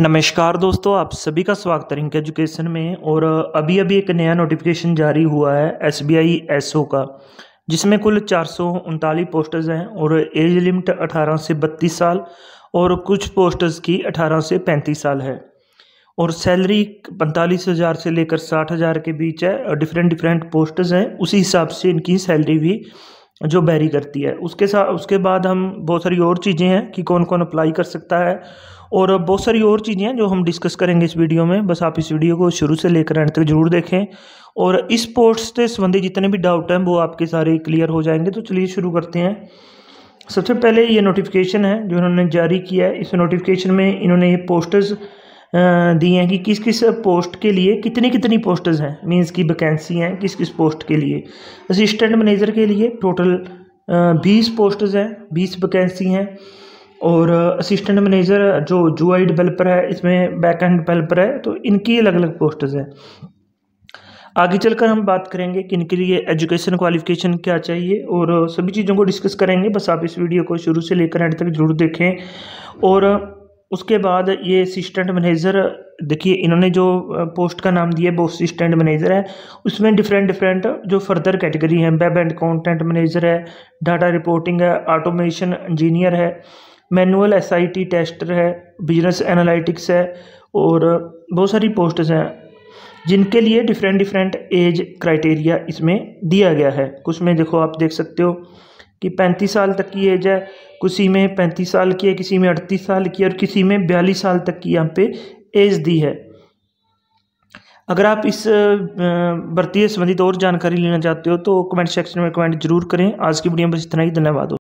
नमस्कार दोस्तों आप सभी का स्वागत है रिंक एजुकेशन में और अभी अभी एक नया नोटिफिकेशन जारी हुआ है S B I S O का जिसमें कुल चार सौ उनतालीस पोस्टर्स हैं और एज लिमिट अठारह से बत्तीस साल और कुछ पोस्टर्स की अठारह से पैंतीस साल है और सैलरी पैंतालीस हज़ार से लेकर साठ हज़ार के बीच है डिफरेंट डिफरेंट पोस्टर्स हैं उसी हिसाब से इनकी सैलरी भी जो बैरी करती है उसके साथ उसके बाद हम बहुत सारी और चीज़ें हैं कि कौन कौन अप्लाई कर सकता है और बहुत सारी और चीज़ें हैं जो हम डिस्कस करेंगे इस वीडियो में बस आप इस वीडियो को शुरू से लेकर एंड तक जरूर देखें और इस पोर्ट से संबंधित जितने भी डाउट हैं वो आपके सारे क्लियर हो जाएंगे तो चलिए शुरू करते हैं सबसे पहले ये नोटिफिकेशन है जो इन्होंने जारी किया है इस नोटिफिकेशन में इन्होंने ये पोस्टर्स दिए हैं कि किस किस पोस्ट के लिए कितनी कितनी पोस्टर्स हैं मींस की वैकेंसी हैं किस किस पोस्ट के लिए असिस्टेंट मैनेजर के लिए टोटल बीस पोस्टर्स हैं बीस वैकेंसी हैं और असिस्टेंट मैनेजर जो जू आई डिवेलपर है इसमें बैक एंड डिवेलपर है तो इनकी अलग अलग पोस्टर्स हैं आगे चलकर हम बात करेंगे कि इनके लिए एजुकेशन क्वालिफिकेशन क्या चाहिए और सभी चीज़ों को डिस्कस करेंगे बस आप इस वीडियो को शुरू से लेकर एंड तक जरूर देखें और उसके बाद ये असिस्टेंट मैनेज़र देखिए इन्होंने जो पोस्ट का नाम दिया है वो असिस्टेंट मैनेज़र है उसमें डिफरेंट डिफरेंट जो फर्दर कैटेगरी हैं वेब एंड कंटेंट मैनेज़र है डाटा रिपोर्टिंग है ऑटोमेशन इंजीनियर है मैनुअल एसआईटी टेस्टर है बिजनेस एनालिटिक्स है और बहुत सारी पोस्ट हैं जिनके लिए डिफरेंट डिफरेंट एज क्राइटेरिया इसमें दिया गया है कुछ में देखो आप देख सकते हो कि पैंतीस साल तक की एज है किसी में पैंतीस साल की है किसी में अड़तीस साल की है और किसी में बयालीस साल तक की यहाँ पे एज दी है अगर आप इस भर्ती से संबंधित और जानकारी लेना चाहते हो तो कमेंट सेक्शन में कमेंट जरूर करें आज की वीडियो में बस इतना ही धन्यवाद